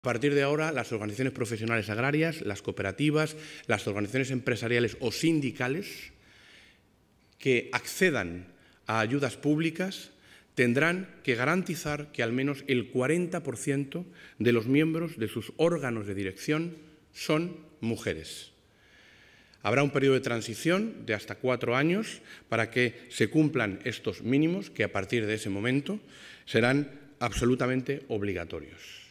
A partir de ahora, las organizaciones profesionales agrarias, las cooperativas, las organizaciones empresariales o sindicales que accedan a ayudas públicas tendrán que garantizar que al menos el 40% de los miembros de sus órganos de dirección son mujeres. Habrá un periodo de transición de hasta cuatro años para que se cumplan estos mínimos que a partir de ese momento serán absolutamente obligatorios.